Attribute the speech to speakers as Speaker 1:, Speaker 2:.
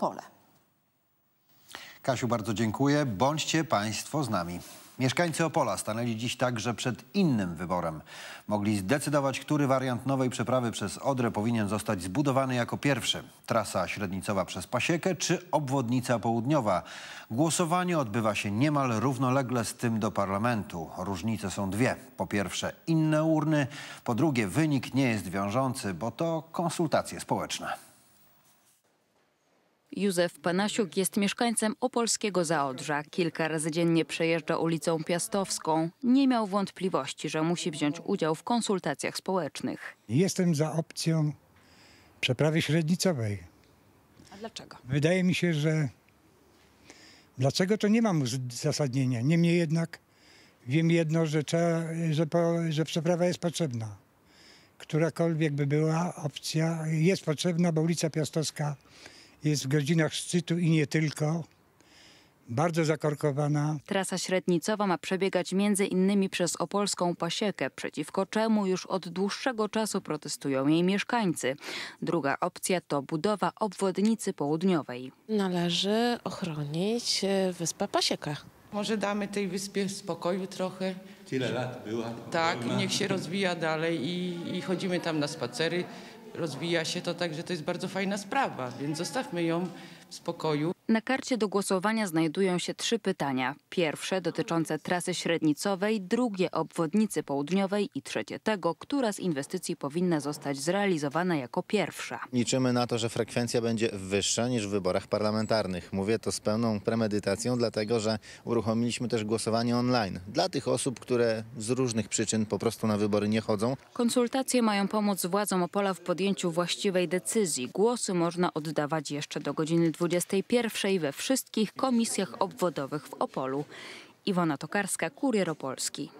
Speaker 1: pole. Kasiu, bardzo dziękuję. Bądźcie Państwo z nami. Mieszkańcy Opola stanęli dziś także przed innym wyborem. Mogli zdecydować, który wariant nowej przeprawy przez Odrę powinien zostać zbudowany jako pierwszy. Trasa średnicowa przez Pasiekę czy obwodnica południowa. Głosowanie odbywa się niemal równolegle z tym do parlamentu. Różnice są dwie. Po pierwsze inne urny, po drugie wynik nie jest wiążący, bo to konsultacje społeczne.
Speaker 2: Józef Panasiuk jest mieszkańcem opolskiego Zaodrza. Kilka razy dziennie przejeżdża ulicą Piastowską. Nie miał wątpliwości, że musi wziąć udział w konsultacjach społecznych.
Speaker 3: Jestem za opcją przeprawy średnicowej. A dlaczego? Wydaje mi się, że dlaczego to nie mam uzasadnienia. Niemniej jednak wiem jedno, że, trzeba, że, po, że przeprawa jest potrzebna. Którakolwiek by była opcja, jest potrzebna, bo ulica Piastowska jest w godzinach szczytu i nie tylko. Bardzo zakorkowana.
Speaker 2: Trasa średnicowa ma przebiegać między innymi przez opolską pasiekę, przeciwko czemu już od dłuższego czasu protestują jej mieszkańcy. Druga opcja to budowa obwodnicy południowej. Należy ochronić e, wyspę Pasieka.
Speaker 3: Może damy tej wyspie spokoju trochę. Tyle lat była. Tak, niech się rozwija dalej i, i chodzimy tam na spacery rozwija się to tak, że to jest bardzo fajna sprawa, więc zostawmy ją
Speaker 2: w spokoju. Na karcie do głosowania znajdują się trzy pytania. Pierwsze dotyczące trasy średnicowej, drugie obwodnicy południowej i trzecie tego, która z inwestycji powinna zostać zrealizowana jako pierwsza.
Speaker 4: Liczymy na to, że frekwencja będzie wyższa niż w wyborach parlamentarnych. Mówię to z pełną premedytacją, dlatego że uruchomiliśmy też głosowanie online dla tych osób, które z różnych przyczyn po prostu na wybory nie chodzą.
Speaker 2: Konsultacje mają pomóc władzom Opola w podjęciu podjęciu właściwej decyzji. Głosy można oddawać jeszcze do godziny 21 we wszystkich komisjach obwodowych w Opolu. Iwona Tokarska, Kurier Opolski.